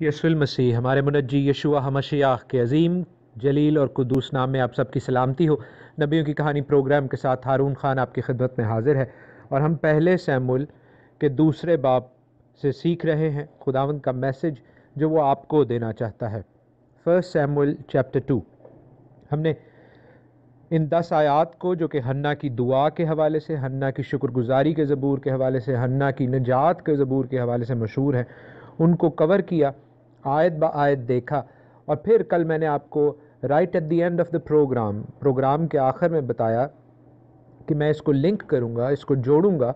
یسو المسیح ہمارے منجی یشوا ہمشیاخ کے عظیم جلیل اور قدوس نام میں آپ سب کی سلامتی ہو نبیوں کی کہانی پروگرام کے ساتھ ہارون خان آپ کی خدمت میں حاضر ہے اور ہم پہلے سیمول کے دوسرے باپ سے سیکھ رہے ہیں خداون کا میسج جو وہ آپ کو دینا چاہتا ہے فرسٹ سیمول چیپٹر ٹو ہم نے ان دس آیات کو جو کہ ہنّا کی دعا کے حوالے سے ہنّا کی شکر گزاری کے زبور کے حوالے سے ہنّا کی نجات کے زبور کے حوالے سے مشہور ہیں ان کو کور کیا آیت با آیت دیکھا اور پھر کل میں نے آپ کو right at the end of the program program کے آخر میں بتایا کہ میں اس کو لنک کروں گا اس کو جوڑوں گا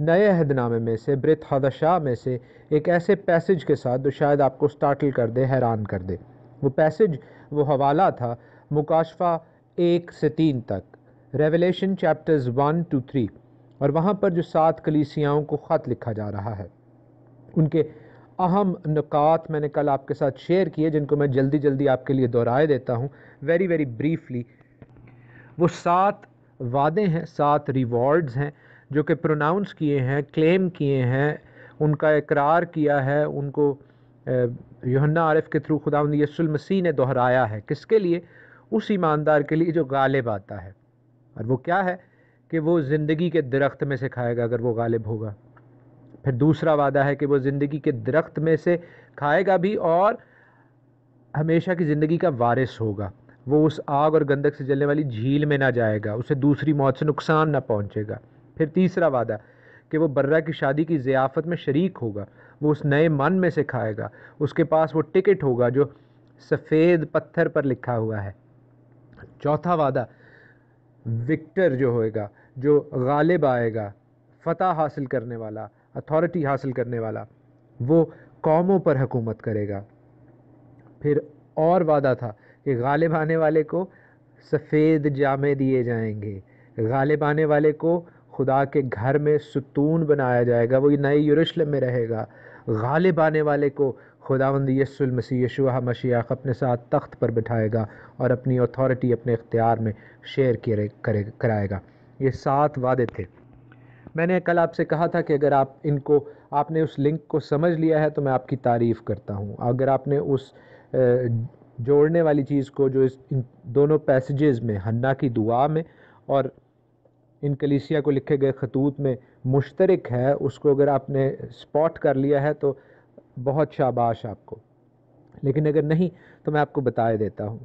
نئے عہد نامے میں سے برت شاہ میں سے ایک ایسے پیسج کے ساتھ جو شاید آپ کو سٹارٹل کر دے حیران کر دے وہ پیسج وہ حوالہ تھا مکاشفہ ایک سے تین تک Revelation chapters one two three اور وہاں پر جو سات کلیسیاؤں کو خط لکھا جا رہا ہے ان کے اہم نکات میں نے کل آپ کے ساتھ شیئر کیے جن کو میں جلدی جلدی آپ کے لیے دہرائے دیتا ہوں ویری ویری بریفلی وہ سات وعدے ہیں سات ریوارڈز ہیں جو کہ پروناؤنس کیے ہیں کلیم کیے ہیں ان کا اقرار کیا ہے ان کو یننا عارف کے تھرو خدا المسیح نے دہرایا ہے کس کے لیے اس ایماندار کے لیے جو غالب آتا ہے اور وہ کیا ہے کہ وہ زندگی کے درخت میں سے کھائے گا اگر وہ غالب ہوگا پھر دوسرا وعدہ ہے کہ وہ زندگی کے درخت میں سے کھائے گا بھی اور ہمیشہ کی زندگی کا وارث ہوگا وہ اس آگ اور گندک سے جلنے والی جھیل میں نہ جائے گا اسے دوسری موت سے نقصان نہ پہنچے گا پھر تیسرا وعدہ کہ وہ برہ کی شادی کی ضیافت میں شریک ہوگا وہ اس نئے من میں سے کھائے گا اس کے پاس وہ ٹکٹ ہوگا جو سفید پتھر پر لکھا ہوا ہے چوتھا وعدہ وکٹر جو ہوئے گا جو غالب آئے گا فتح حاصل کرنے والا اتھارٹی حاصل کرنے والا وہ قوموں پر حکومت کرے گا پھر اور وعدہ تھا کہ غالب آنے والے کو سفید جامع دیے جائیں گے غالب آنے والے کو خدا کے گھر میں ستون بنایا جائے گا وہ نئے یروشلم میں رہے گا غالب آنے والے کو خدا مند یس یشوا مشیاق اپنے ساتھ تخت پر بٹھائے گا اور اپنی اتھارٹی اپنے اختیار میں شیئر کرے کرائے گا یہ سات وعدے تھے میں نے کل آپ سے کہا تھا کہ اگر آپ ان کو آپ نے اس لنک کو سمجھ لیا ہے تو میں آپ کی تعریف کرتا ہوں اگر آپ نے اس جوڑنے والی چیز کو جو اس ان دونوں پیسجز میں ہنّا کی دعا میں اور ان کلیسیا کو لکھے گئے خطوط میں مشترک ہے اس کو اگر آپ نے اسپاٹ کر لیا ہے تو بہت شاباش آپ کو لیکن اگر نہیں تو میں آپ کو بتائے دیتا ہوں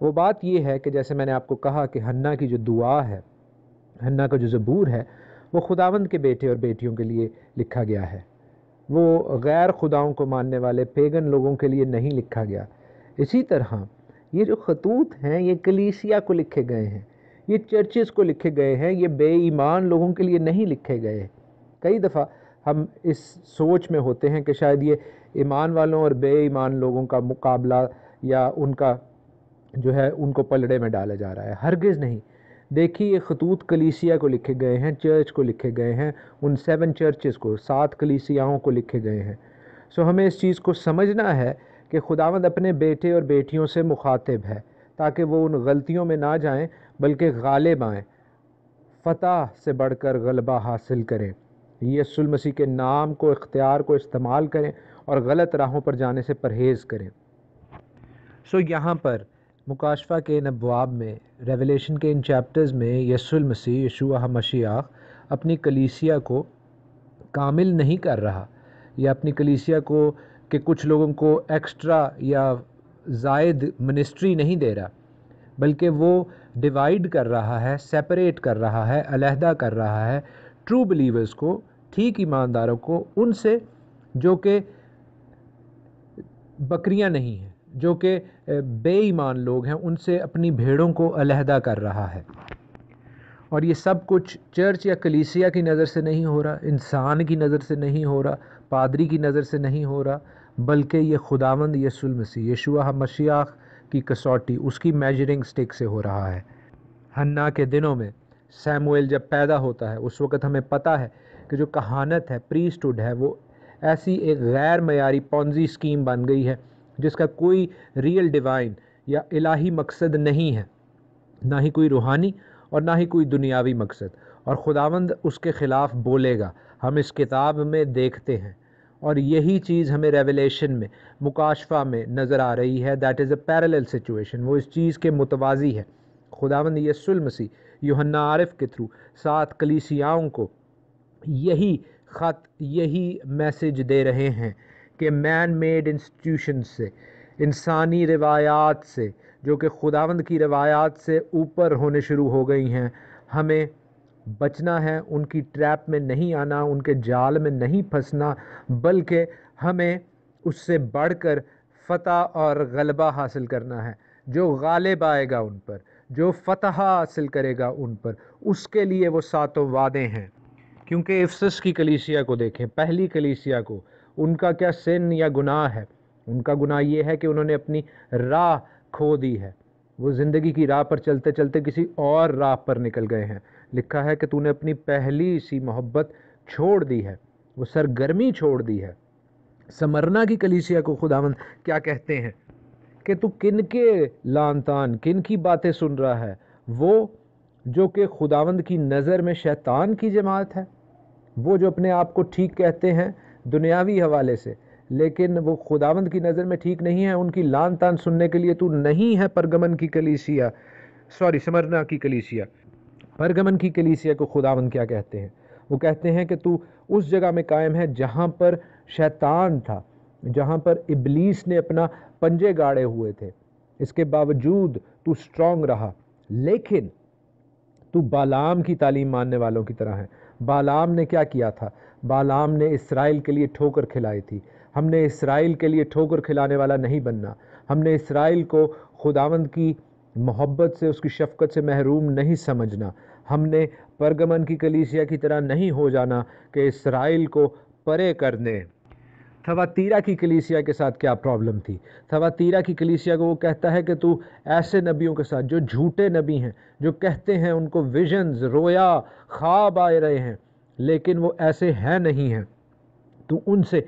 وہ بات یہ ہے کہ جیسے میں نے آپ کو کہا کہ ہنّا کی جو دعا ہے ہنا کا جو زبور ہے وہ خداوند کے بیٹے اور بیٹیوں کے لیے لکھا گیا ہے وہ غیر خداؤں کو ماننے والے پیگن لوگوں کے لیے نہیں لکھا گیا اسی طرح یہ جو خطوط ہیں یہ کلیسیا کو لکھے گئے ہیں یہ چرچز کو لکھے گئے ہیں یہ بے ایمان لوگوں کے لیے نہیں لکھے گئے کئی دفعہ ہم اس سوچ میں ہوتے ہیں کہ شاید یہ ایمان والوں اور بے ایمان لوگوں کا مقابلہ یا ان کا جو ہے ان کو پلڑے میں ڈالا جا رہا ہے ہرگز نہیں دیکھیے یہ خطوط کلیسیا کو لکھے گئے ہیں چرچ کو لکھے گئے ہیں ان سیون چرچز کو سات کلیسیاؤں کو لکھے گئے ہیں سو ہمیں اس چیز کو سمجھنا ہے کہ خداوند اپنے بیٹے اور بیٹیوں سے مخاطب ہے تاکہ وہ ان غلطیوں میں نہ جائیں بلکہ غالب آئیں فتح سے بڑھ کر غلبہ حاصل کریں یہ المسیح کے نام کو اختیار کو استعمال کریں اور غلط راہوں پر جانے سے پرہیز کریں سو یہاں پر مکاشفہ کے ان ابواب میں ریولیشن کے ان چیپٹرز میں یسو المسیح یشوع مشیاخ اپنی کلیسیا کو کامل نہیں کر رہا یا اپنی کلیسیا کو کہ کچھ لوگوں کو ایکسٹرا یا زائد منسٹری نہیں دے رہا بلکہ وہ ڈیوائڈ کر رہا ہے سیپریٹ کر رہا ہے علیحدہ کر رہا ہے ٹرو بلیورز کو ٹھیک ایمانداروں کو ان سے جو کہ بکریاں نہیں ہیں جو کہ بے ایمان لوگ ہیں ان سے اپنی بھیڑوں کو علیحدہ کر رہا ہے اور یہ سب کچھ چرچ یا کلیسیا کی نظر سے نہیں ہو رہا انسان کی نظر سے نہیں ہو رہا پادری کی نظر سے نہیں ہو رہا بلکہ یہ خداوند مند یہ یشوع یہ کی کسوٹی اس کی میجرنگ سٹک سے ہو رہا ہے ہنّا کے دنوں میں سیمویل جب پیدا ہوتا ہے اس وقت ہمیں پتہ ہے کہ جو کہانت ہے پریسٹوڈ ہے وہ ایسی ایک غیر معیاری پونزی سکیم بن گئی ہے جس کا کوئی ریئل ڈیوائن یا الہی مقصد نہیں ہے نہ ہی کوئی روحانی اور نہ ہی کوئی دنیاوی مقصد اور خداوند اس کے خلاف بولے گا ہم اس کتاب میں دیکھتے ہیں اور یہی چیز ہمیں ریولیشن میں مکاشفہ میں نظر آ رہی ہے that is a parallel situation وہ اس چیز کے متوازی ہے خداوند یسو المسیح یوحنا عارف کے تھرو سات کلیسیاؤں کو یہی خط یہی میسج دے رہے ہیں کہ مین میڈ انسٹیٹیوشن سے انسانی روایات سے جو کہ خداوند کی روایات سے اوپر ہونے شروع ہو گئی ہیں ہمیں بچنا ہے ان کی ٹریپ میں نہیں آنا ان کے جال میں نہیں پھنسنا بلکہ ہمیں اس سے بڑھ کر فتح اور غلبہ حاصل کرنا ہے جو غالب آئے گا ان پر جو فتح حاصل کرے گا ان پر اس کے لیے وہ ساتوں وعدے ہیں کیونکہ افسس کی کلیسیا کو دیکھیں پہلی کلیسیا کو ان کا کیا سن یا گناہ ہے ان کا گناہ یہ ہے کہ انہوں نے اپنی راہ کھو دی ہے وہ زندگی کی راہ پر چلتے چلتے کسی اور راہ پر نکل گئے ہیں لکھا ہے کہ تو نے اپنی پہلی سی محبت چھوڑ دی ہے وہ سرگرمی چھوڑ دی ہے سمرنا کی کلیسیا کو خداوند کیا کہتے ہیں کہ تو کن کے لانتان کن کی باتیں سن رہا ہے وہ جو کہ خداوند کی نظر میں شیطان کی جماعت ہے وہ جو اپنے آپ کو ٹھیک کہتے ہیں دنیاوی حوالے سے لیکن وہ خداوند کی نظر میں ٹھیک نہیں ہے ان کی لان تان سننے کے لیے تو نہیں ہے پرگمن کی کلیسیا سوری سمرنا کی کلیسیا پرگمن کی کلیسیا کو خداوند کیا کہتے ہیں وہ کہتے ہیں کہ تو اس جگہ میں قائم ہے جہاں پر شیطان تھا جہاں پر ابلیس نے اپنا پنجے گاڑے ہوئے تھے اس کے باوجود تو سٹرونگ رہا لیکن تو بالام کی تعلیم ماننے والوں کی طرح ہے بالام نے کیا کیا تھا بالام نے اسرائیل کے لیے ٹھوکر کھلائی تھی ہم نے اسرائیل کے لیے ٹھوکر کھلانے والا نہیں بننا ہم نے اسرائیل کو خداوند کی محبت سے اس کی شفقت سے محروم نہیں سمجھنا ہم نے پرگمن کی کلیسیا کی طرح نہیں ہو جانا کہ اسرائیل کو پرے کرنے تھواتیرہ کی کلیسیا کے ساتھ کیا پرابلم تھی تھواتیرہ کی کلیسیا کو وہ کہتا ہے کہ تو ایسے نبیوں کے ساتھ جو جھوٹے نبی ہیں جو کہتے ہیں ان کو ویژنز رویا خواب آئے رہے ہیں لیکن وہ ایسے ہیں نہیں ہیں تو ان سے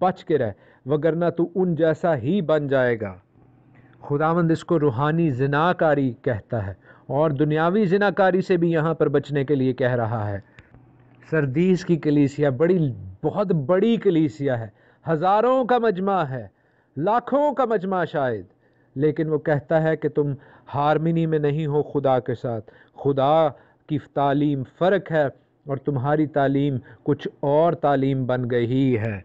بچ کے رہ وگرنہ تو ان جیسا ہی بن جائے گا خداوند اس کو روحانی زنا کاری کہتا ہے اور دنیاوی زناکاری سے بھی یہاں پر بچنے کے لیے کہہ رہا ہے سردیس کی کلیسیا بڑی بہت بڑی کلیسیا ہے ہزاروں کا مجمع ہے لاکھوں کا مجمع شاید لیکن وہ کہتا ہے کہ تم ہارمنی میں نہیں ہو خدا کے ساتھ خدا کی تعلیم فرق ہے اور تمہاری تعلیم کچھ اور تعلیم بن گئی ہے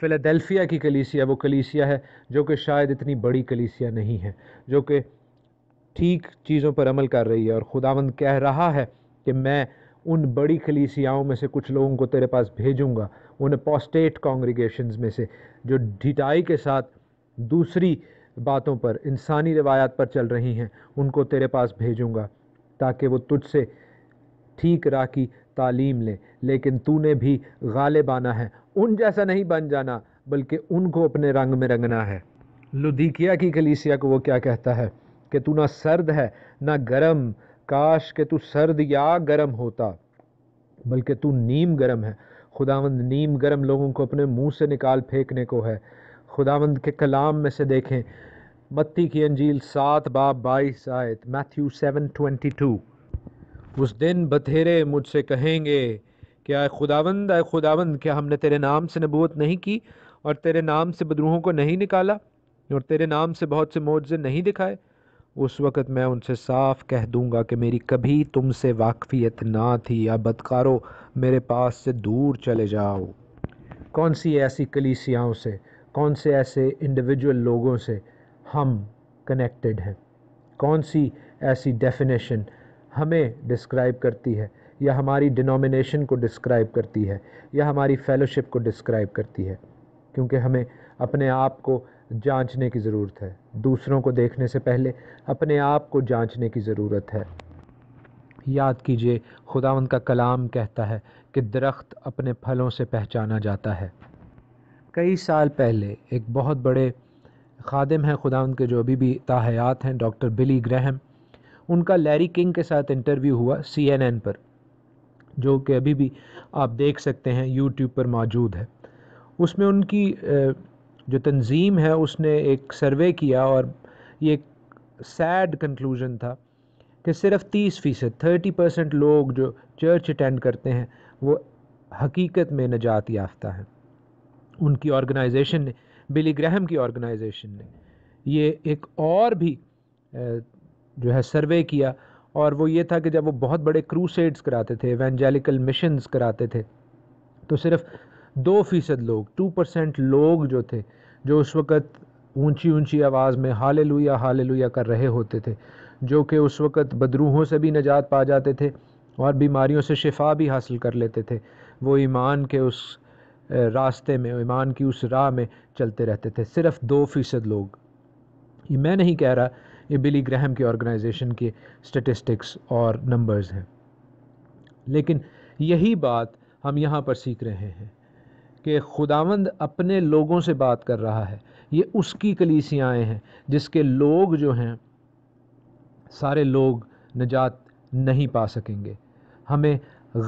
فلادیلفیا کی کلیسیا وہ کلیسیا ہے جو کہ شاید اتنی بڑی کلیسیا نہیں ہے جو کہ ٹھیک چیزوں پر عمل کر رہی ہے اور خداوند کہہ رہا ہے کہ میں ان بڑی کلیسیاؤں میں سے کچھ لوگوں کو تیرے پاس بھیجوں گا ان اپوسٹیٹ کانگریگیشنز میں سے جو ڈھٹائی کے ساتھ دوسری باتوں پر انسانی روایات پر چل رہی ہیں ان کو تیرے پاس بھیجوں گا تاکہ وہ تجھ سے ٹھیک راہ کی تعلیم لیں لیکن تو نے بھی غالب آنا ہے ان جیسا نہیں بن جانا بلکہ ان کو اپنے رنگ میں رنگنا ہے لدیکیا کی کلیسیا کو وہ کیا کہتا ہے کہ تو نہ سرد ہے نہ گرم کاش کہ تو سرد یا گرم ہوتا بلکہ تو نیم گرم ہے خداوند نیم گرم لوگوں کو اپنے منہ سے نکال پھینکنے کو ہے خداوند کے کلام میں سے دیکھیں متی کی انجیل سات باب بائیس آیت میتھیو سیون ٹوینٹی ٹو اس دن بتھیرے مجھ سے کہیں گے کہ آئے خداوند آئے خداوند کیا ہم نے تیرے نام سے نبوت نہیں کی اور تیرے نام سے بدروہوں کو نہیں نکالا اور تیرے نام سے بہت سے معجزے نہیں دکھائے اس وقت میں ان سے صاف کہہ دوں گا کہ میری کبھی تم سے واقفیت نہ تھی یا بدکارو میرے پاس سے دور چلے جاؤ کون سی ایسی کلیسیاؤں سے کون سے ایسے انڈیویجول لوگوں سے ہم کنیکٹڈ ہیں کون سی ایسی ڈیفینیشن ہمیں ڈسکرائب کرتی ہے یا ہماری ڈینومینیشن کو ڈسکرائب کرتی ہے یا ہماری فیلوشپ کو ڈسکرائب کرتی ہے کیونکہ ہمیں اپنے آپ کو جانچنے کی ضرورت ہے دوسروں کو دیکھنے سے پہلے اپنے آپ کو جانچنے کی ضرورت ہے یاد کیجئے خداون کا کلام کہتا ہے کہ درخت اپنے پھلوں سے پہچانا جاتا ہے کئی سال پہلے ایک بہت بڑے خادم ہیں خداون کے جو ابھی بھی تاحیات ہیں ڈاکٹر بلی گرہم ان کا لیری کنگ کے ساتھ انٹرویو ہوا سی این این پر جو کہ ابھی بھی آپ دیکھ سکتے ہیں یوٹیوب پر موجود ہے اس میں ان کی جو تنظیم ہے اس نے ایک سروے کیا اور یہ ایک سیڈ کنکلوژن تھا کہ صرف تیس فیصد تھرٹی پرسینٹ لوگ جو چرچ اٹینڈ کرتے ہیں وہ حقیقت میں نجات یافتہ ہیں ان کی آرگنائزیشن نے بلی گرہم کی آرگنائزیشن نے یہ ایک اور بھی جو ہے سروے کیا اور وہ یہ تھا کہ جب وہ بہت بڑے کروسیڈس کراتے تھے ایونجیلیکل مشنز کراتے تھے تو صرف دو فیصد لوگ ٹو پرسینٹ لوگ جو تھے جو اس وقت اونچی اونچی آواز میں حال لویا حال لویا کر رہے ہوتے تھے جو کہ اس وقت بدروہوں سے بھی نجات پا جاتے تھے اور بیماریوں سے شفا بھی حاصل کر لیتے تھے وہ ایمان کے اس راستے میں ایمان کی اس راہ میں چلتے رہتے تھے صرف دو فیصد لوگ یہ میں نہیں کہہ رہا یہ بلی گرہم کی آرگنائزیشن کے سٹیٹسٹکس اور نمبرز ہیں لیکن یہی بات ہم یہاں پر سیکھ رہے ہیں کہ خداوند اپنے لوگوں سے بات کر رہا ہے یہ اس کی کلیسیاں ہیں جس کے لوگ جو ہیں سارے لوگ نجات نہیں پا سکیں گے ہمیں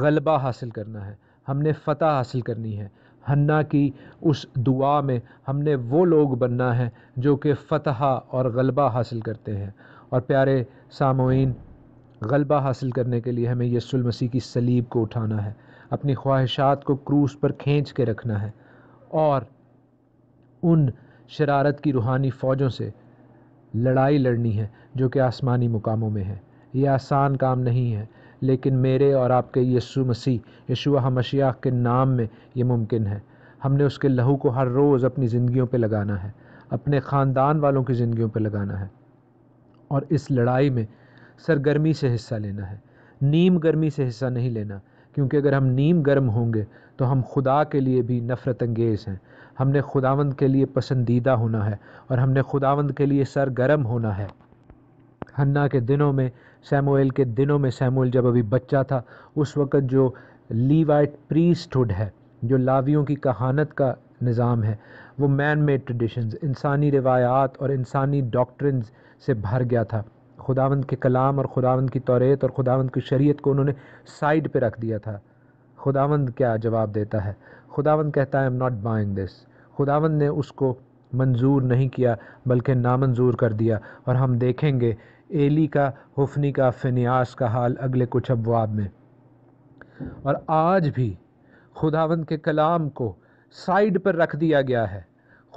غلبہ حاصل کرنا ہے ہم نے فتح حاصل کرنی ہے ہنہ کی اس دعا میں ہم نے وہ لوگ بننا ہے جو کہ فتح اور غلبہ حاصل کرتے ہیں اور پیارے سامعین غلبہ حاصل کرنے کے لیے ہمیں یسول مسیح کی سلیب کو اٹھانا ہے اپنی خواہشات کو کروز پر کھینچ کے رکھنا ہے اور ان شرارت کی روحانی فوجوں سے لڑائی لڑنی ہے جو کہ آسمانی مقاموں میں ہے یہ آسان کام نہیں ہے لیکن میرے اور آپ کے یسو مسیح یشوع مشیاح کے نام میں یہ ممکن ہے ہم نے اس کے لہو کو ہر روز اپنی زندگیوں پہ لگانا ہے اپنے خاندان والوں کی زندگیوں پہ لگانا ہے اور اس لڑائی میں سرگرمی سے حصہ لینا ہے نیم گرمی سے حصہ نہیں لینا کیونکہ اگر ہم نیم گرم ہوں گے تو ہم خدا کے لیے بھی نفرت انگیز ہیں ہم نے خداوند کے لیے پسندیدہ ہونا ہے اور ہم نے خداوند کے لیے سر گرم ہونا ہے ہنا کے دنوں میں سیموئل کے دنوں میں سیموئل جب ابھی بچہ تھا اس وقت جو لیوائٹ پریسٹ ہوڈ ہے جو لاویوں کی کہانت کا نظام ہے وہ مین میڈ ٹریڈیشنز انسانی روایات اور انسانی ڈاکٹرنز سے بھر گیا تھا خداوند کے کلام اور خداوند کی توریت اور خداوند کی شریعت کو انہوں نے سائڈ پہ رکھ دیا تھا خداوند کیا جواب دیتا ہے خداوند کہتا ہے ایم ناٹ بائنگ دس خداوند نے اس کو منظور نہیں کیا بلکہ نامنظور کر دیا اور ہم دیکھیں گے ایلی کا حفنی کا فنیاس کا حال اگلے کچھ ابواب میں اور آج بھی خداوند کے کلام کو سائڈ پر رکھ دیا گیا ہے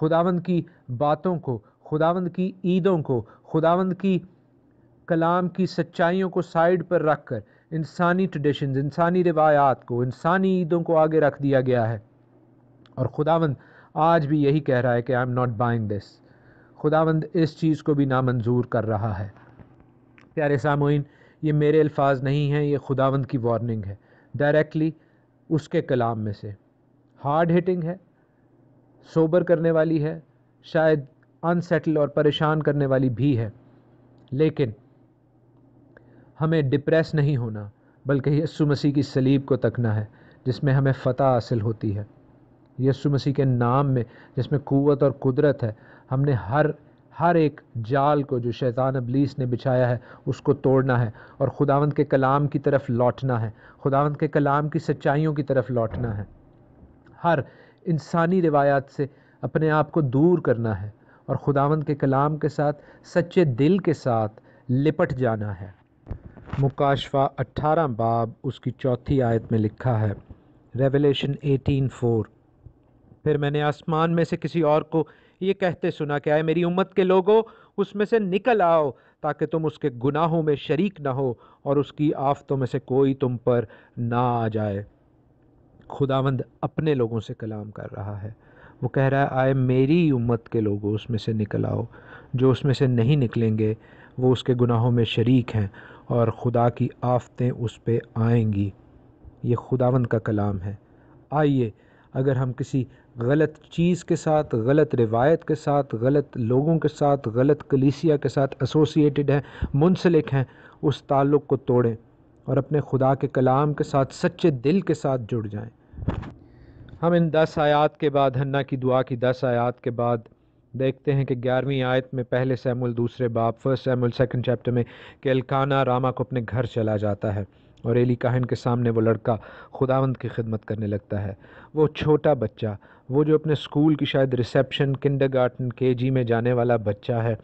خداوند کی باتوں کو خداوند کی عیدوں کو خداوند کی کلام کی سچائیوں کو سائڈ پر رکھ کر انسانی ٹریڈیشنز انسانی روایات کو انسانی عیدوں کو آگے رکھ دیا گیا ہے اور خداوند آج بھی یہی کہہ رہا ہے کہ I am not buying this خداوند اس چیز کو بھی نامنظور کر رہا ہے پیارے سامعین یہ میرے الفاظ نہیں ہیں یہ خداوند کی وارننگ ہے ڈائریکٹلی اس کے کلام میں سے ہارڈ ہٹنگ ہے سوبر کرنے والی ہے شاید انسیٹل اور پریشان کرنے والی بھی ہے لیکن ہمیں ڈپریس نہیں ہونا بلکہ یسو مسیح کی سلیب کو تکنا ہے جس میں ہمیں فتح حاصل ہوتی ہے یسو مسیح کے نام میں جس میں قوت اور قدرت ہے ہم نے ہر ہر ایک جال کو جو شیطان ابلیس نے بچھایا ہے اس کو توڑنا ہے اور خداوند کے کلام کی طرف لوٹنا ہے خداوند کے کلام کی سچائیوں کی طرف لوٹنا ہے ہر انسانی روایات سے اپنے آپ کو دور کرنا ہے اور خداوند کے کلام کے ساتھ سچے دل کے ساتھ لپٹ جانا ہے مکاشفہ اٹھارہ باب اس کی چوتھی آیت میں لکھا ہے ریولیشن ایٹین فور پھر میں نے آسمان میں سے کسی اور کو یہ کہتے سنا کہ آئے میری امت کے لوگوں اس میں سے نکل آؤ تاکہ تم اس کے گناہوں میں شریک نہ ہو اور اس کی آفتوں میں سے کوئی تم پر نہ آ جائے خداوند اپنے لوگوں سے کلام کر رہا ہے وہ کہہ رہا ہے آئے میری امت کے لوگوں اس میں سے نکل آؤ جو اس میں سے نہیں نکلیں گے وہ اس کے گناہوں میں شریک ہیں اور خدا کی آفتیں اس پہ آئیں گی یہ خداون کا کلام ہے آئیے اگر ہم کسی غلط چیز کے ساتھ غلط روایت کے ساتھ غلط لوگوں کے ساتھ غلط کلیسیا کے ساتھ ایسوسیٹڈ ہیں منسلک ہیں اس تعلق کو توڑیں اور اپنے خدا کے کلام کے ساتھ سچے دل کے ساتھ جڑ جائیں ہم ان دس آیات کے بعد ہنہ کی دعا کی دس آیات کے بعد دیکھتے ہیں کہ گیارہویں آیت میں پہلے سیمول دوسرے باپ فرسٹ سیمول سیکنڈ چیپٹر میں کہ الکانہ راما کو اپنے گھر چلا جاتا ہے اور ایلی کاہن کے سامنے وہ لڑکا خداوند کی خدمت کرنے لگتا ہے وہ چھوٹا بچہ وہ جو اپنے اسکول کی شاید ریسیپشن کنڈر گارٹن کے جی میں جانے والا بچہ ہے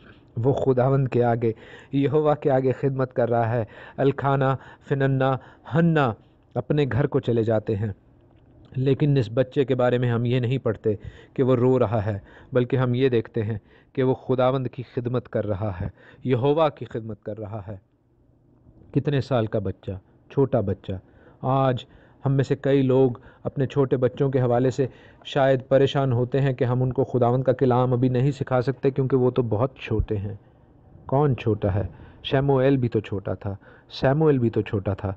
وہ خداون کے آگے یہ کے آگے خدمت کر رہا ہے الکھانہ فننا ہنّا اپنے گھر کو چلے جاتے ہیں لیکن اس بچے کے بارے میں ہم یہ نہیں پڑھتے کہ وہ رو رہا ہے بلکہ ہم یہ دیکھتے ہیں کہ وہ خداوند کی خدمت کر رہا ہے یہ کی خدمت کر رہا ہے کتنے سال کا بچہ چھوٹا بچہ آج ہم میں سے کئی لوگ اپنے چھوٹے بچوں کے حوالے سے شاید پریشان ہوتے ہیں کہ ہم ان کو خداوند کا کلام ابھی نہیں سکھا سکتے کیونکہ وہ تو بہت چھوٹے ہیں کون چھوٹا ہے شیمو ایل بھی تو چھوٹا تھا سیمو ایل بھی تو چھوٹا تھا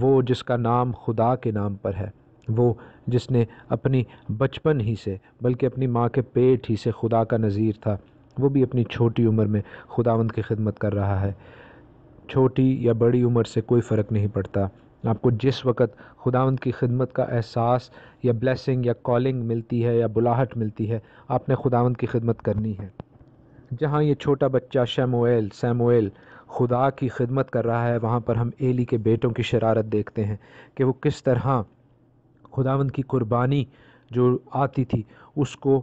وہ جس کا نام خدا کے نام پر ہے وہ جس نے اپنی بچپن ہی سے بلکہ اپنی ماں کے پیٹ ہی سے خدا کا نظیر تھا وہ بھی اپنی چھوٹی عمر میں خداوند کی خدمت کر رہا ہے چھوٹی یا بڑی عمر سے کوئی فرق نہیں پڑتا آپ کو جس وقت خداوند کی خدمت کا احساس یا بلیسنگ یا کالنگ ملتی ہے یا بلاہٹ ملتی ہے آپ نے خداوند کی خدمت کرنی ہے جہاں یہ چھوٹا بچہ شیموئل سیموئل سیمویل خدا کی خدمت کر رہا ہے وہاں پر ہم ایلی کے بیٹوں کی شرارت دیکھتے ہیں کہ وہ کس طرح خداوند کی قربانی جو آتی تھی اس کو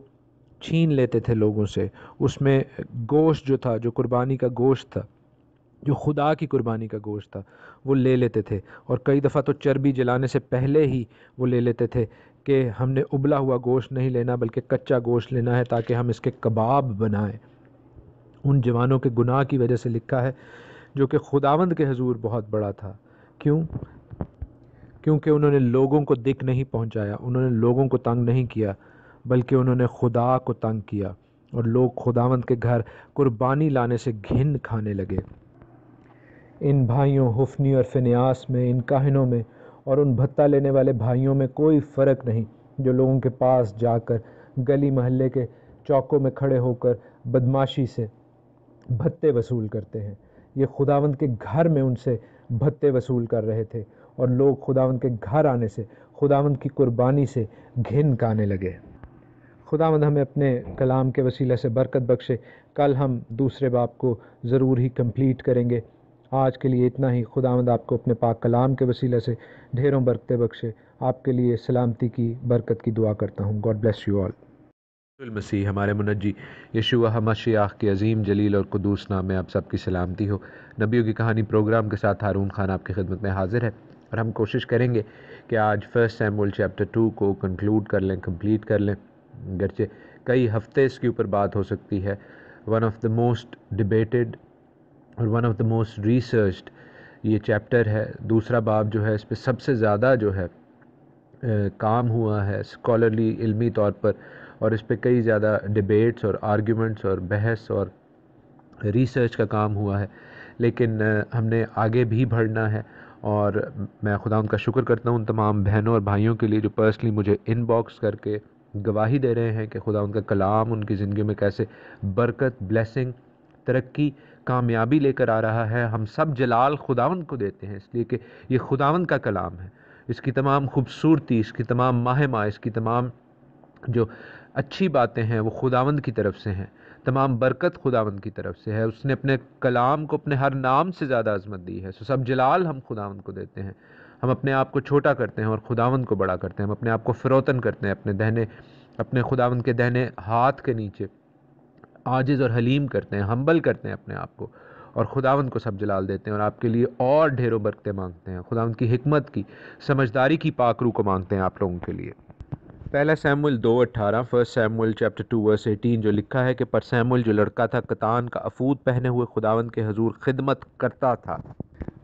چھین لیتے تھے لوگوں سے اس میں گوشت جو تھا جو قربانی کا گوشت تھا جو خدا کی قربانی کا گوشت تھا وہ لے لیتے تھے اور کئی دفعہ تو چربی جلانے سے پہلے ہی وہ لے لیتے تھے کہ ہم نے ابلا ہوا گوشت نہیں لینا بلکہ کچا گوشت لینا ہے تاکہ ہم اس کے کباب بنائیں ان جوانوں کے گناہ کی وجہ سے لکھا ہے جو کہ خداوند کے حضور بہت بڑا تھا کیوں کیونکہ انہوں نے لوگوں کو دکھ نہیں پہنچایا انہوں نے لوگوں کو تنگ نہیں کیا بلکہ انہوں نے خدا کو تنگ کیا اور لوگ خداوند کے گھر قربانی لانے سے گھن کھانے لگے ان بھائیوں حفنی اور فنیاس میں ان کاہنوں میں اور ان بھتہ لینے والے بھائیوں میں کوئی فرق نہیں جو لوگوں کے پاس جا کر گلی محلے کے چوکوں میں کھڑے ہو کر بدماشی سے بھتے وصول کرتے ہیں یہ خداوند کے گھر میں ان سے بھتے وصول کر رہے تھے اور لوگ خداون کے گھر آنے سے خداون کی قربانی سے گھن کا آنے لگے خداوند ہمیں اپنے کلام کے وسیلہ سے برکت بخشے کل ہم دوسرے باپ کو ضرور ہی کمپلیٹ کریں گے آج کے لیے اتنا ہی خدا آپ کو اپنے پاک کلام کے وسیلہ سے ڈھیروں برکتے بخشے آپ کے لیے سلامتی کی برکت کی دعا کرتا ہوں گاڈ بلیس یو آل المسیح ہمارے منجی یشوع وحمد کے عظیم جلیل اور قدوس نام میں آپ سب کی سلامتی ہو نبیوں کی کہانی پروگرام کے ساتھ ہارون خان آپ کی خدمت میں حاضر ہے اور ہم کوشش کریں گے کہ آج فرسٹ سیمول چیپٹر ٹو کو کنکلوڈ کر لیں کمپلیٹ کر لیں گرچہ کئی ہفتے اس کے اوپر بات ہو سکتی ہے one of the most debated اور one of the most researched یہ چیپٹر ہے دوسرا باب جو ہے اس پہ سب سے زیادہ جو ہے کام ہوا ہے اسکالرلی علمی طور پر اور اس پہ کئی زیادہ ڈبیٹس اور آرگیومنٹس اور بحث اور ریسرچ کا کام ہوا ہے لیکن ہم نے آگے بھی بڑھنا ہے اور میں خدا ان کا شکر کرتا ہوں ان تمام بہنوں اور بھائیوں کے لیے جو پرسنلی مجھے ان باکس کر کے گواہی دے رہے ہیں کہ خدا ان کا کلام ان کی زندگی میں کیسے برکت بلیسنگ ترقی کامیابی لے کر آ رہا ہے ہم سب جلال خداون کو دیتے ہیں اس لیے کہ یہ خداون کا کلام ہے اس کی تمام خوبصورتی اس کی تمام ماہ ماہ اس کی تمام جو اچھی باتیں ہیں وہ خداون کی طرف سے ہیں تمام برکت خداون کی طرف سے ہے اس نے اپنے کلام کو اپنے ہر نام سے زیادہ عظمت دی ہے سو سب جلال ہم خداون کو دیتے ہیں ہم اپنے آپ کو چھوٹا کرتے ہیں اور خداون کو بڑا کرتے ہیں ہم اپنے آپ کو فروتن کرتے ہیں اپنے دہنے اپنے خداون کے دہنے ہاتھ کے نیچے عاجز اور حلیم کرتے ہیں ہمبل کرتے ہیں اپنے آپ کو اور خداون کو سب جلال دیتے ہیں اور آپ کے لیے اور ڈھیروں برکتیں مانگتے ہیں خداون کی حکمت کی سمجھداری کی پاکرو کو مانگتے ہیں آپ لوگوں کے لیے پہلا سیمول دو اٹھارہ first Samuel chapter two verse eighteen جو لکھا ہے کہ پر سیمول جو لڑکا تھا کتان کا افود پہنے ہوئے خداون کے حضور خدمت کرتا تھا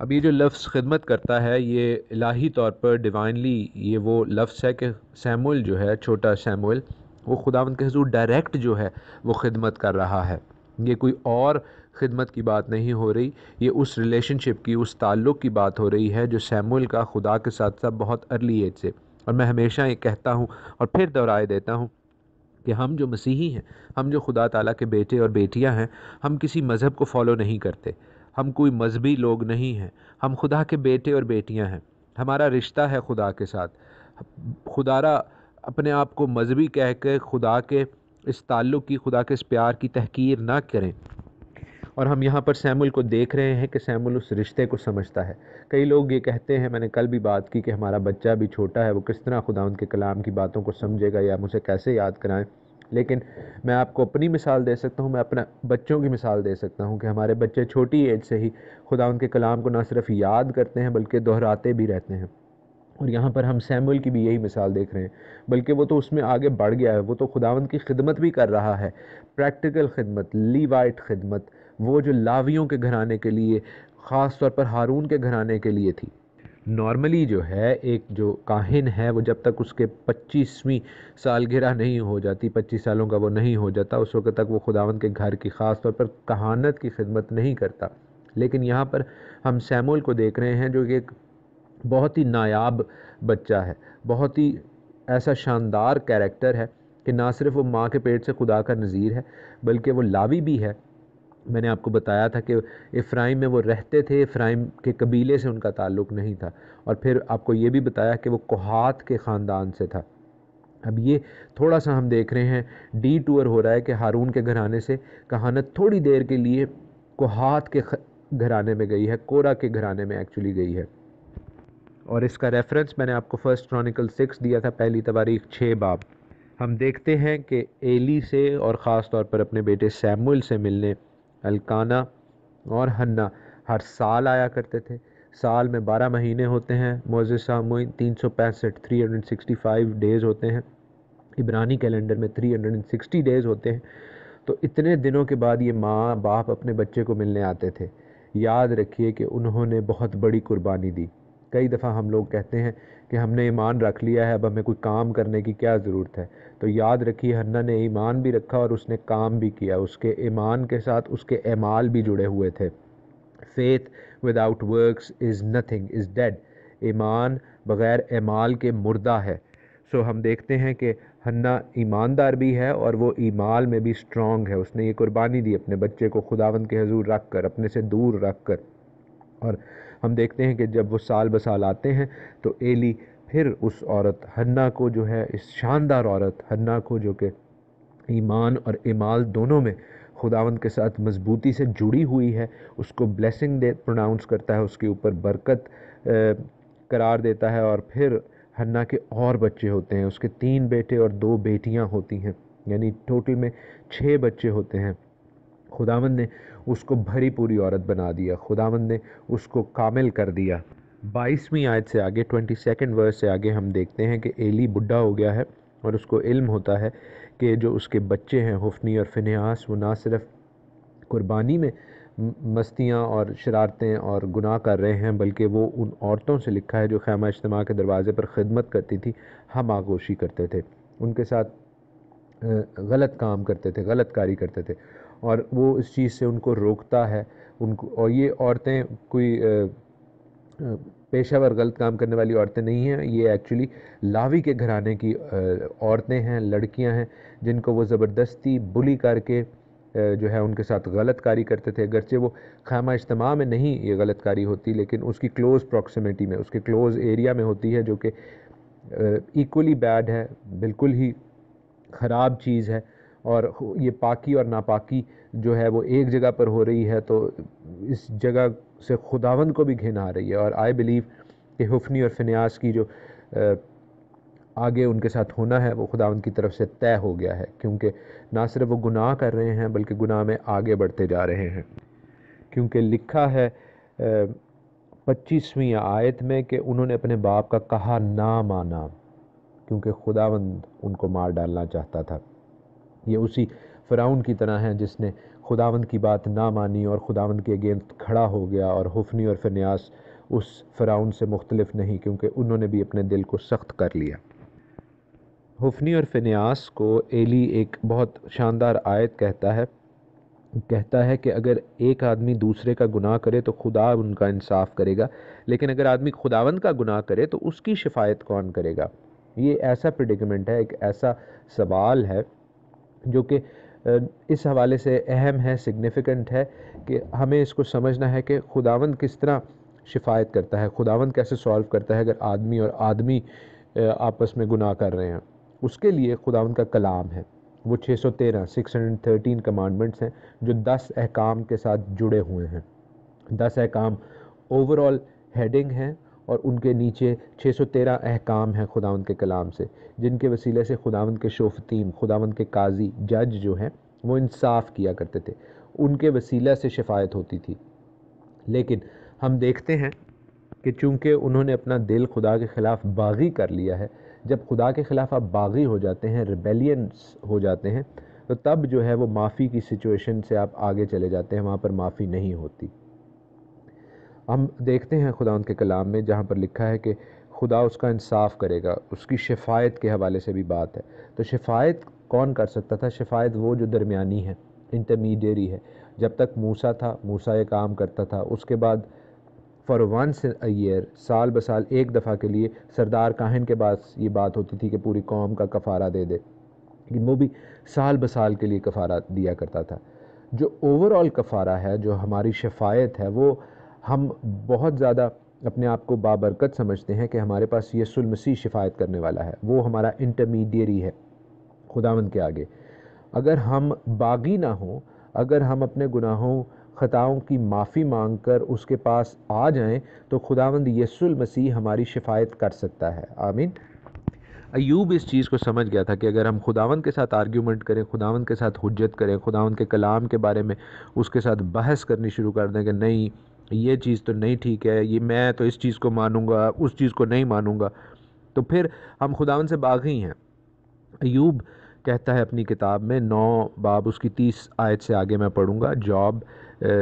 اب یہ جو لفظ خدمت کرتا ہے یہ الہی طور پر ڈیوائنلی یہ وہ لفظ ہے کہ سیمول جو ہے چھوٹا سیمول وہ خداون کے حضور ڈائریکٹ جو ہے وہ خدمت کر رہا ہے یہ کوئی اور خدمت کی بات نہیں ہو رہی یہ اس ریلیشن شپ کی اس تعلق کی بات ہو رہی ہے جو سیمول کا خدا کے ساتھ ساتھ بہت ارلی ایج سے اور میں ہمیشہ یہ کہتا ہوں اور پھر دورائے دیتا ہوں کہ ہم جو مسیحی ہیں ہم جو خدا تعالیٰ کے بیٹے اور بیٹیاں ہیں ہم کسی مذہب کو فالو نہیں کرتے ہم کوئی مذہبی لوگ نہیں ہیں ہم خدا کے بیٹے اور بیٹیاں ہیں ہمارا رشتہ ہے خدا کے ساتھ خدا را اپنے آپ کو مذہبی کہہ کے خدا کے اس تعلق کی خدا کے اس پیار کی تحقیر نہ کریں اور ہم یہاں پر سیمول کو دیکھ رہے ہیں کہ سیمول اس رشتے کو سمجھتا ہے کئی لوگ یہ کہتے ہیں میں نے کل بھی بات کی کہ ہمارا بچہ بھی چھوٹا ہے وہ کس طرح خدا ان کے کلام کی باتوں کو سمجھے گا یا مجھے کیسے یاد کرائیں لیکن میں آپ کو اپنی مثال دے سکتا ہوں میں اپنا بچوں کی مثال دے سکتا ہوں کہ ہمارے بچے چھوٹی ایج سے ہی خدا ان کے کلام کو نہ صرف یاد کرتے ہیں بلکہ دہراتے بھی رہتے ہیں اور یہاں پر ہم سیمول کی بھی یہی مثال دیکھ رہے ہیں بلکہ وہ تو اس میں آگے بڑھ گیا ہے وہ تو خداون کی خدمت بھی کر رہا ہے پریکٹیکل خدمت لی وائٹ خدمت وہ جو لاویوں کے گھرانے کے لیے خاص طور پر ہارون کے گھرانے کے لیے تھی نارملی جو ہے ایک جو کاہن ہے وہ جب تک اس کے پچیسویں سالگرہ نہیں ہو جاتی پچیس سالوں کا وہ نہیں ہو جاتا اس وقت تک وہ خداون کے گھر کی خاص طور پر کہانت کی خدمت نہیں کرتا لیکن یہاں پر ہم سیمول کو دیکھ رہے ہیں جو ایک بہت ہی نایاب بچہ ہے بہت ہی ایسا شاندار کیریکٹر ہے کہ نہ صرف وہ ماں کے پیٹ سے خدا کا نظیر ہے بلکہ وہ لاوی بھی ہے میں نے آپ کو بتایا تھا کہ افرائم میں وہ رہتے تھے افرائم کے قبیلے سے ان کا تعلق نہیں تھا اور پھر آپ کو یہ بھی بتایا کہ وہ کوہات کے خاندان سے تھا اب یہ تھوڑا سا ہم دیکھ رہے ہیں ڈی ٹور ہو رہا ہے کہ ہارون کے گھرانے سے کہانت تھوڑی دیر کے لیے کوہات کے گھرانے میں گئی ہے کورا کے گھرانے میں ایکچولی گئی ہے اور اس کا ریفرنس میں نے آپ کو فرسٹ کرانیکل سکس دیا تھا پہلی تباریک چھ باب ہم دیکھتے ہیں کہ ایلی سے اور خاص طور پر اپنے بیٹے سیمول سے ملنے الکانہ اور ہنّا ہر سال آیا کرتے تھے سال میں بارہ مہینے ہوتے ہیں موز سامعین تین سو پینسٹھ three hundred sixty five days ہوتے ہیں عبرانی کیلنڈر میں three hundred and sixty days ہوتے ہیں تو اتنے دنوں کے بعد یہ ماں باپ اپنے بچے کو ملنے آتے تھے یاد رکھیے کہ انہوں نے بہت بڑی قربانی دی کئی دفعہ ہم لوگ کہتے ہیں کہ ہم نے ایمان رکھ لیا ہے اب ہمیں کوئی کام کرنے کی کیا ضرورت ہے تو یاد رکھیے ہنہ نے ایمان بھی رکھا اور اس نے کام بھی کیا اس کے ایمان کے ساتھ اس کے اعمال بھی جڑے ہوئے تھے faith without works is nothing is dead ایمان بغیر اعمال کے مردہ ہے سو ہم دیکھتے ہیں کہ ہنا ایماندار بھی ہے اور وہ ایمال میں بھی اسٹرانگ ہے اس نے یہ قربانی دی اپنے بچے کو خداون کے حضور رکھ کر اپنے سے دور رکھ کر اور ہم دیکھتے ہیں کہ جب وہ سال بسال آتے ہیں تو ایلی پھر اس عورت انّّہ کو جو ہے اس شاندار عورت ہنّا کو جو کہ ایمان اور ایمال دونوں میں خداون کے ساتھ مضبوطی سے جڑی ہوئی ہے اس کو بلیسنگ دے پروناؤنس کرتا ہے اس کے اوپر برکت قرار دیتا ہے اور پھر ہنہ کے اور بچے ہوتے ہیں اس کے تین بیٹے اور دو بیٹیاں ہوتی ہیں یعنی ٹوٹل میں چھ بچے ہوتے ہیں خداون نے اس کو بھری پوری عورت بنا دیا خداون نے اس کو کامل کر دیا بائیسویں آیت سے آگے ٹوئنٹی سیکنڈ ورس سے آگے ہم دیکھتے ہیں کہ ایلی بڈھا ہو گیا ہے اور اس کو علم ہوتا ہے کہ جو اس کے بچے ہیں حفنی اور فنحاس وہ نہ صرف قربانی میں مستیاں اور شرارتیں اور گناہ کر رہے ہیں بلکہ وہ ان عورتوں سے لکھا ہے جو خیمہ اجتماع کے دروازے پر خدمت کرتی تھی ہم آگوشی کرتے تھے ان کے ساتھ غلط کام کرتے تھے غلط کاری کرتے تھے اور وہ اس چیز سے ان کو روکتا ہے ان کو اور یہ عورتیں کوئی پیشہ ور غلط کام کرنے والی عورتیں نہیں ہیں یہ ایکچولی لاوی کے گھرانے کی عورتیں ہیں لڑکیاں ہیں جن کو وہ زبردستی بلی کر کے جو ہے ان کے ساتھ غلط کاری کرتے تھے اگرچہ وہ خیمہ اجتماع میں نہیں یہ غلط کاری ہوتی لیکن اس کی کلوز پراکسیمیٹی میں اس کے کلوز ایریا میں ہوتی ہے جو کہ ایکولی بیڈ ہے بالکل ہی خراب چیز ہے اور یہ پاکی اور ناپاکی جو ہے وہ ایک جگہ پر ہو رہی ہے تو اس جگہ سے خداون کو بھی گھن آ رہی ہے اور آئی بلیو کہ حفنی اور فنیاس کی جو آگے ان کے ساتھ ہونا ہے وہ خداون کی طرف سے طے ہو گیا ہے کیونکہ نہ صرف وہ گناہ کر رہے ہیں بلکہ گناہ میں آگے بڑھتے جا رہے ہیں کیونکہ لکھا ہے پچیسویں آیت میں کہ انہوں نے اپنے باپ کا کہا نہ مانا کیونکہ خداون ان کو مار ڈالنا چاہتا تھا یہ اسی فراؤن کی طرح ہیں جس نے خداون کی بات نہ مانی اور خداون کے اگینسٹ کھڑا ہو گیا اور حفنی اور فنیاس اس فراؤن سے مختلف نہیں کیونکہ انہوں نے بھی اپنے دل کو سخت کر لیا حفنی اور فنیاس کو ایلی ایک بہت شاندار آیت کہتا ہے کہتا ہے کہ اگر ایک آدمی دوسرے کا گناہ کرے تو خدا ان کا انصاف کرے گا لیکن اگر آدمی خداون کا گناہ کرے تو اس کی شفایت کون کرے گا یہ ایسا پرڈیکمنٹ ہے ایک ایسا سوال ہے جو کہ اس حوالے سے اہم ہے سگنیفیکنٹ ہے کہ ہمیں اس کو سمجھنا ہے کہ خداون کس طرح شفایت کرتا ہے خداون کیسے سالو کرتا ہے اگر آدمی اور آدمی آپس میں گناہ کر رہے ہیں اس کے لیے خداون کا کلام ہے وہ چھ سو تیرہ سکس تھرٹین کمانڈمنٹس ہیں جو دس احکام کے ساتھ جڑے ہوئے ہیں دس احکام اوور آل ہیڈنگ ہیں اور ان کے نیچے چھ سو تیرہ احکام ہیں خداون کے کلام سے جن کے وسیلے سے خداوند کے شوفتیم خداون کے قاضی جج جو ہیں وہ انصاف کیا کرتے تھے ان کے وسیلہ سے شفایت ہوتی تھی لیکن ہم دیکھتے ہیں کہ چونکہ انہوں نے اپنا دل خدا کے خلاف باغی کر لیا ہے جب خدا کے خلاف آپ باغی ہو جاتے ہیں ریبیلینس ہو جاتے ہیں تو تب جو ہے وہ معافی کی سچویشن سے آپ آگے چلے جاتے ہیں وہاں پر معافی نہیں ہوتی ہم دیکھتے ہیں خدا ان کے کلام میں جہاں پر لکھا ہے کہ خدا اس کا انصاف کرے گا اس کی شفایت کے حوالے سے بھی بات ہے تو شفایت کون کر سکتا تھا شفایت وہ جو درمیانی ہے انٹرمیڈیری ہے جب تک موسا تھا موسا یہ کام کرتا تھا اس کے بعد فار ونس ایئر سال بہ سال ایک دفعہ کے لیے سردار کاہن کے پاس یہ بات ہوتی تھی کہ پوری قوم کا کفارہ دے دے لیکن وہ بھی سال بہ سال کے لیے کفارہ دیا کرتا تھا جو اوور آل کفارہ ہے جو ہماری شفایت ہے وہ ہم بہت زیادہ اپنے آپ کو بابرکت سمجھتے ہیں کہ ہمارے پاس یہ سلم شفایت کرنے والا ہے وہ ہمارا انٹرمیڈیری ہے خداوند کے آگے اگر ہم باغی نہ ہوں اگر ہم اپنے گناہوں خطاؤں کی معافی مانگ کر اس کے پاس آ جائیں تو خداوند یسو المسیح ہماری شفایت کر سکتا ہے آمین ایوب اس چیز کو سمجھ گیا تھا کہ اگر ہم خداون کے ساتھ آرگیومنٹ کریں خداون کے ساتھ حجت کریں خداون کے کلام کے بارے میں اس کے ساتھ بحث کرنی شروع کر دیں کہ نہیں یہ چیز تو نہیں ٹھیک ہے یہ میں تو اس چیز کو مانوں گا اس چیز کو نہیں مانوں گا تو پھر ہم خداون سے باغی ہیں ایوب کہتا ہے اپنی کتاب میں نو باب اس کی تیس آیت سے آگے میں پڑھوں گا Job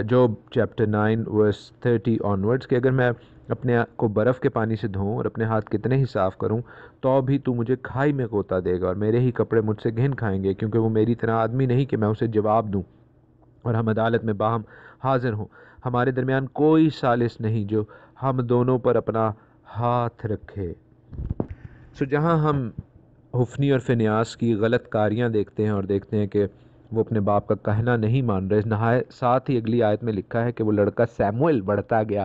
Job chapter nine verse thirty onwards کہ اگر میں اپنے کو برف کے پانی سے دھوؤں اور اپنے ہاتھ کتنے ہی صاف کروں تو بھی تو مجھے کھائی میں کوتا دے گا اور میرے ہی کپڑے مجھ سے گھن کھائیں گے کیونکہ وہ میری طرح آدمی نہیں کہ میں اسے جواب دوں اور ہم عدالت میں باہم حاضر ہوں ہمارے درمیان کوئی سالس نہیں جو ہم دونوں پر اپنا ہاتھ رکھے سو جہاں ہم حفنی اور فنیاس کی غلط کاریاں دیکھتے ہیں اور دیکھتے ہیں کہ وہ اپنے باپ کا کہنا نہیں مان رہے نہائے ساتھ ہی اگلی آیت میں لکھا ہے کہ وہ لڑکا سیموئل بڑھتا گیا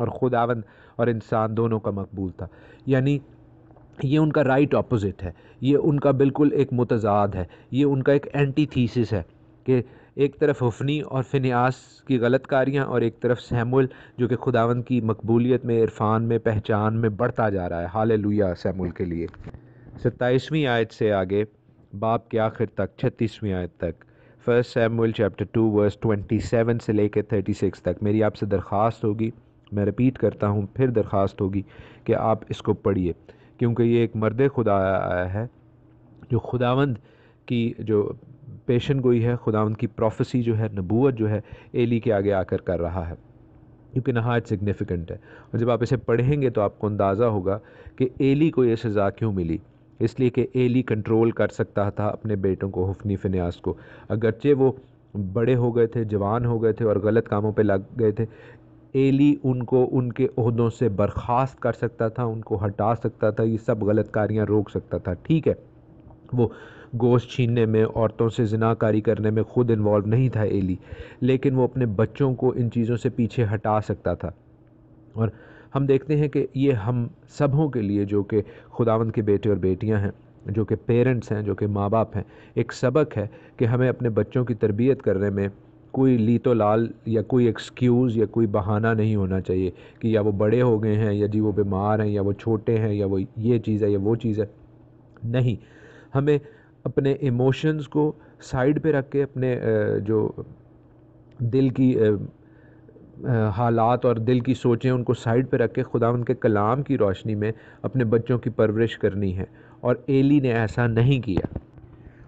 اور خداون اور انسان دونوں کا مقبول تھا یعنی یہ ان کا رائٹ اپوزٹ ہے یہ ان کا بالکل ایک متضاد ہے یہ ان کا ایک اینٹی تھیسس ہے کہ ایک طرف حفنی اور فنیاس کی غلط کاریاں اور ایک طرف سیمول جو کہ خداون کی مقبولیت میں عرفان میں پہچان میں بڑھتا جا رہا ہے حال لویا سیمول کے لیے ستائیسویں آیت سے آگے باپ کے آخر تک چھتیسویں آیت تک first Samuel chapter two verse twenty seven سے لے کے تھرٹی سکس تک میری آپ سے درخواست ہوگی میں رپیٹ کرتا ہوں پھر درخواست ہوگی کہ آپ اس کو پڑھیے کیونکہ یہ ایک مرد خدا آیا ہے جو خداوند کی جو پیشن گوئی ہے خدا ان کی پروفیسی جو ہے نبوت جو ہے ایلی کے آگے آ کر کر رہا ہے کیونکہ نہایت سگنیفیکنٹ ہے اور جب آپ اسے پڑھیں گے تو آپ کو اندازہ ہوگا کہ ایلی کو یہ سزا کیوں ملی اس لیے کہ ایلی کنٹرول کر سکتا تھا اپنے بیٹوں کو حفنی فنیاس کو اگرچہ وہ بڑے ہو گئے تھے جوان ہو گئے تھے اور غلط کاموں پہ لگ گئے تھے ایلی ان کو ان کے عہدوں سے برخاست کر سکتا تھا ان کو ہٹا سکتا تھا یہ سب غلط کاریاں روک سکتا تھا ٹھیک ہے وہ گوشت چھیننے میں عورتوں سے زنا کاری کرنے میں خود انوالو نہیں تھا ایلی لیکن وہ اپنے بچوں کو ان چیزوں سے پیچھے ہٹا سکتا تھا اور ہم دیکھتے ہیں کہ یہ ہم سبھوں کے لیے جو کہ خداون کے بیٹے اور بیٹیاں ہیں جو کہ پیرنٹس ہیں جو کہ ماں باپ ہیں ایک سبق ہے کہ ہمیں اپنے بچوں کی تربیت کرنے میں کوئی لیت و لال یا کوئی ایکسکیوز یا کوئی بہانہ نہیں ہونا چاہیے کہ یا وہ بڑے ہو گئے ہیں یا جی وہ بیمار ہیں یا وہ چھوٹے ہیں یا وہ یہ چیز ہے یا وہ چیز ہے نہیں ہمیں اپنے ایموشنز کو سائڈ پہ رکھ کے اپنے جو دل کی حالات اور دل کی سوچیں ان کو سائڈ پہ رکھ کے خدا ان کے کلام کی روشنی میں اپنے بچوں کی پرورش کرنی ہے اور ایلی نے ایسا نہیں کیا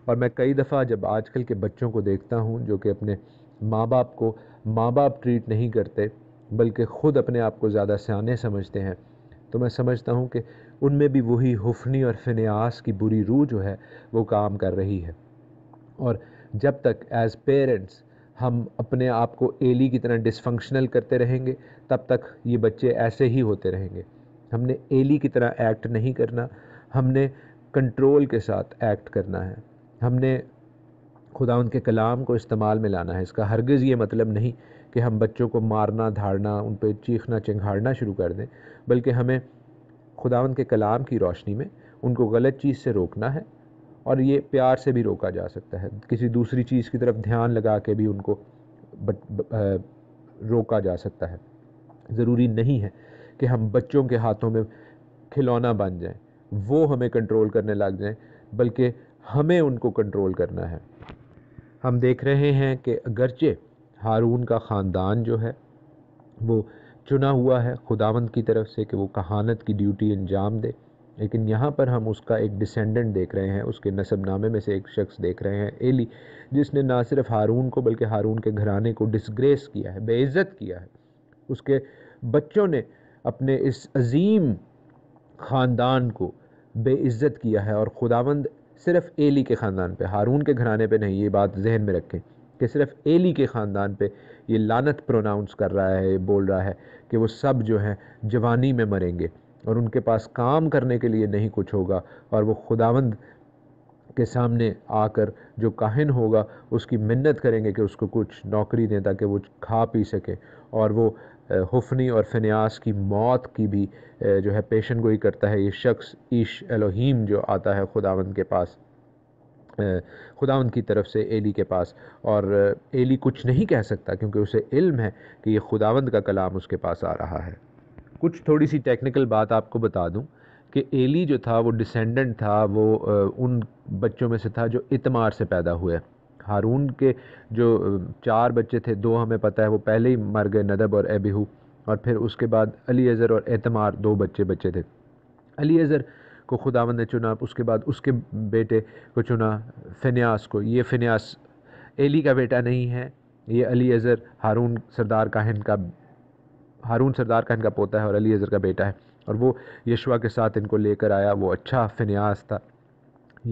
اور میں کئی دفعہ جب آج کل کے بچوں کو دیکھتا ہوں جو کہ اپنے ماں باپ کو ماں باپ ٹریٹ نہیں کرتے بلکہ خود اپنے آپ کو زیادہ سیانے سمجھتے ہیں تو میں سمجھتا ہوں کہ ان میں بھی وہی حفنی اور فنیاس کی بری روح جو ہے وہ کام کر رہی ہے اور جب تک ایز پیرنٹس ہم اپنے آپ کو ایلی کی طرح ڈسفنکشنل کرتے رہیں گے تب تک یہ بچے ایسے ہی ہوتے رہیں گے ہم نے ایلی کی طرح ایکٹ نہیں کرنا ہم نے کنٹرول کے ساتھ ایکٹ کرنا ہے ہم نے خدا ان کے کلام کو استعمال میں لانا ہے اس کا ہرگز یہ مطلب نہیں کہ ہم بچوں کو مارنا دھاڑنا ان پہ چیخنا چنگھاڑنا شروع کر دیں بلکہ ہمیں خداون کے کلام کی روشنی میں ان کو غلط چیز سے روکنا ہے اور یہ پیار سے بھی روکا جا سکتا ہے کسی دوسری چیز کی طرف دھیان لگا کے بھی ان کو روکا جا سکتا ہے ضروری نہیں ہے کہ ہم بچوں کے ہاتھوں میں کھلونا بن جائیں وہ ہمیں کنٹرول کرنے لگ جائیں بلکہ ہمیں ان کو کنٹرول کرنا ہے ہم دیکھ رہے ہیں کہ اگرچہ ہارون کا خاندان جو ہے وہ چنا ہوا ہے خداوند کی طرف سے کہ وہ کہانت کی ڈیوٹی انجام دے لیکن یہاں پر ہم اس کا ایک ڈسینڈنٹ دیکھ رہے ہیں اس کے نصب نامے میں سے ایک شخص دیکھ رہے ہیں ایلی جس نے نہ صرف ہارون کو بلکہ ہارون کے گھرانے کو ڈسگریس کیا ہے بے عزت کیا ہے اس کے بچوں نے اپنے اس عظیم خاندان کو بے عزت کیا ہے اور خداوند صرف ایلی کے خاندان پہ ہارون کے گھرانے پہ نہیں یہ بات ذہن میں رکھیں کہ صرف ایلی کے خاندان پہ یہ لانت پروناؤنس کر رہا ہے یہ بول رہا ہے کہ وہ سب جو ہیں جوانی میں مریں گے اور ان کے پاس کام کرنے کے لیے نہیں کچھ ہوگا اور وہ خداوند کے سامنے آ کر جو کاہن ہوگا اس کی منت کریں گے کہ اس کو کچھ نوکری دیں تاکہ وہ کھا پی سکے اور وہ حفنی اور فنیاس کی موت کی بھی جو ہے پیشن گوئی کرتا ہے یہ شخص عیش الوہیم جو آتا ہے خداوند کے پاس خدا ان کی طرف سے ایلی کے پاس اور ایلی کچھ نہیں کہہ سکتا کیونکہ اسے علم ہے کہ یہ خداوند کا کلام اس کے پاس آ رہا ہے کچھ تھوڑی سی ٹیکنیکل بات آپ کو بتا دوں کہ ایلی جو تھا وہ ڈسینڈنٹ تھا وہ ان بچوں میں سے تھا جو اتمار سے پیدا ہوئے ہارون کے جو چار بچے تھے دو ہمیں پتہ ہے وہ پہلے ہی مر گئے ندب اور ایبیہو اور پھر اس کے بعد علی اظہر اور اعتمار دو بچے بچے تھے علی اظہر کو خداون نے چنا اس کے بعد اس کے بیٹے کو چنا فنیاس کو یہ فنیاس ایلی کا بیٹا نہیں ہے یہ علی اظہر ہارون سردار کاہن کا ہارون سردار کاہن کا پوتا ہے اور علی اظہر کا بیٹا ہے اور وہ یشوا کے ساتھ ان کو لے کر آیا وہ اچھا فنیاس تھا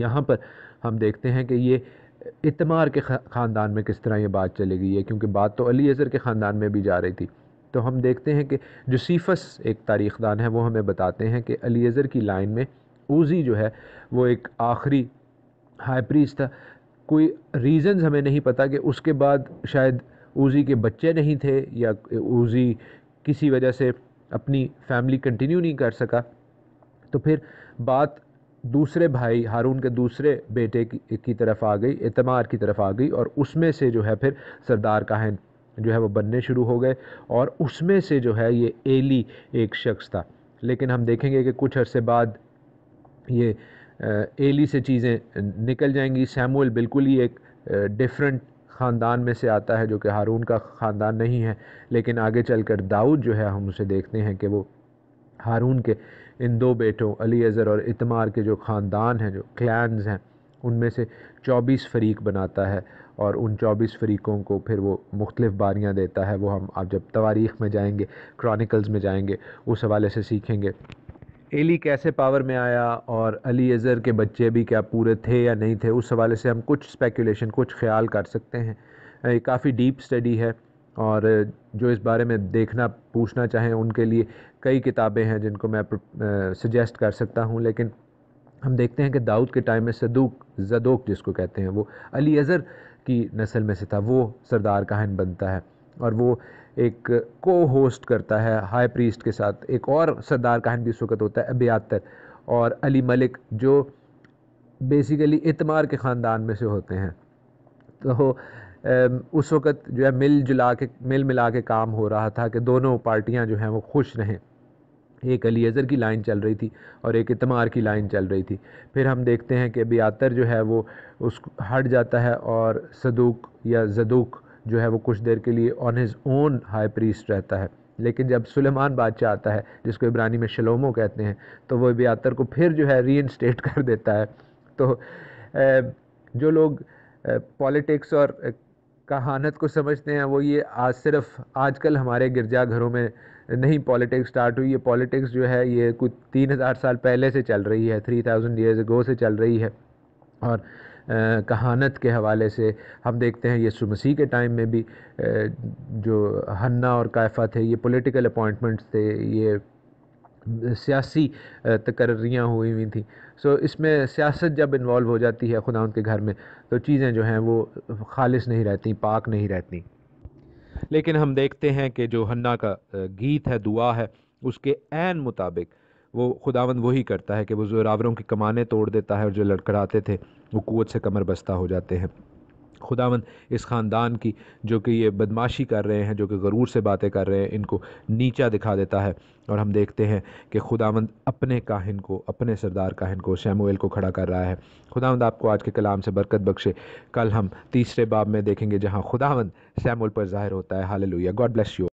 یہاں پر ہم دیکھتے ہیں کہ یہ اتمار کے خاندان میں کس طرح یہ بات چلے گئی ہے کیونکہ بات تو علی اظہر کے خاندان میں بھی جا رہی تھی تو ہم دیکھتے ہیں کہ جو سیفس ایک تاریخ دان ہے وہ ہمیں بتاتے ہیں کہ علی اظہر کی لائن میں اوزی جو ہے وہ ایک آخری ہائی پریس تھا کوئی ریزنز ہمیں نہیں پتہ کہ اس کے بعد شاید اوزی کے بچے نہیں تھے یا اوزی کسی وجہ سے اپنی فیملی کنٹینیو نہیں کر سکا تو پھر بات دوسرے بھائی ہارون کے دوسرے بیٹے کی طرف آ گئی اعتماد کی طرف آ گئی اور اس میں سے جو ہے پھر سردار کاہن جو ہے وہ بننے شروع ہو گئے اور اس میں سے جو ہے یہ ایلی ایک شخص تھا لیکن ہم دیکھیں گے کہ کچھ عرصے بعد یہ ایلی سے چیزیں نکل جائیں گی سیمول بالکل ہی ایک ڈیفرنٹ خاندان میں سے آتا ہے جو کہ ہارون کا خاندان نہیں ہے لیکن آگے چل کر داؤد جو ہے ہم اسے دیکھتے ہیں کہ وہ ہارون کے ان دو بیٹوں علی اظہر اور اتمار کے جو خاندان ہیں جو کلینز ہیں ان میں سے چوبیس فریق بناتا ہے اور ان چوبیس فریقوں کو پھر وہ مختلف باریاں دیتا ہے وہ ہم آپ جب تواریخ میں جائیں گے کرانیکلز میں جائیں گے اس حوالے سے سیکھیں گے ایلی کیسے پاور میں آیا اور علی اظہر کے بچے بھی کیا پورے تھے یا نہیں تھے اس حوالے سے ہم کچھ اسپیکولیشن کچھ خیال کر سکتے ہیں یہ کافی ڈیپ اسٹڈی ہے اور جو اس بارے میں دیکھنا پوچھنا چاہیں ان کے لیے کئی کتابیں ہیں جن کو میں سجیسٹ کر سکتا ہوں لیکن ہم دیکھتے ہیں کہ داؤد کے ٹائم میں صدوق زدوق جس کو کہتے ہیں وہ علی اظہر کی نسل میں سے تھا وہ سردار کہن بنتا ہے اور وہ ایک کو ہوسٹ کرتا ہے ہائی پریسٹ کے ساتھ ایک اور سردار کہن بھی اس وقت ہوتا ہے ابیاتر اور علی ملک جو بیسیکلی اتمار کے خاندان میں سے ہوتے ہیں تو اس وقت جو ہے مل جلا کے مل ملا کے کام ہو رہا تھا کہ دونوں پارٹیاں جو ہیں وہ خوش رہیں ایک علی اظہر کی لائن چل رہی تھی اور ایک اتمار کی لائن چل رہی تھی پھر ہم دیکھتے ہیں کہ ابیاتر جو ہے وہ اس ہٹ جاتا ہے اور صدوق یا زدوک جو ہے وہ کچھ دیر کے لیے on his own high priest رہتا ہے لیکن جب سلیمان بادشاہ آتا ہے جس کو عبرانی میں شلومو کہتے ہیں تو وہ ابیاتر کو پھر جو ہے ری انسٹیٹ کر دیتا ہے تو جو لوگ پالیٹکس اور کہانت کو سمجھتے ہیں وہ یہ آج صرف آج کل ہمارے گرجا گھروں میں نہیں پالیٹکس سٹارٹ ہوئی یہ پولیٹکس جو ہے یہ کچھ تین ہزار سال پہلے سے چل رہی ہے تھری تھاؤزنڈ ایئرز گو سے چل رہی ہے اور کہانت کے حوالے سے ہم دیکھتے ہیں یسو مسیح کے ٹائم میں بھی جو ہنہ اور کائفہ تھے یہ پولیٹیکل اپوائنٹمنٹس تھے یہ سیاسی تقرریاں ہوئی ہوئی تھیں سو so, اس میں سیاست جب انوالو ہو جاتی ہے خدا ان کے گھر میں تو چیزیں جو ہیں وہ خالص نہیں رہتیں پاک نہیں رہتی لیکن ہم دیکھتے ہیں کہ جو ہنہ کا گیت ہے دعا ہے اس کے عین مطابق وہ خداون وہی کرتا ہے کہ وہ زوراوروں کی کمانیں توڑ دیتا ہے اور جو لڑکڑاتے تھے وہ قوت سے کمر بستہ ہو جاتے ہیں خداون اس خاندان کی جو کہ یہ بدماشی کر رہے ہیں جو کہ غرور سے باتیں کر رہے ہیں ان کو نیچا دکھا دیتا ہے اور ہم دیکھتے ہیں کہ خداون اپنے کاہن کو اپنے سردار کاہن کو شیموئل کو کھڑا کر رہا ہے خداوند آپ کو آج کے کلام سے برکت بخشے کل ہم تیسرے باب میں دیکھیں گے جہاں خداون شیمول پر ظاہر ہوتا ہے حال لویا گاڈ بلیس یو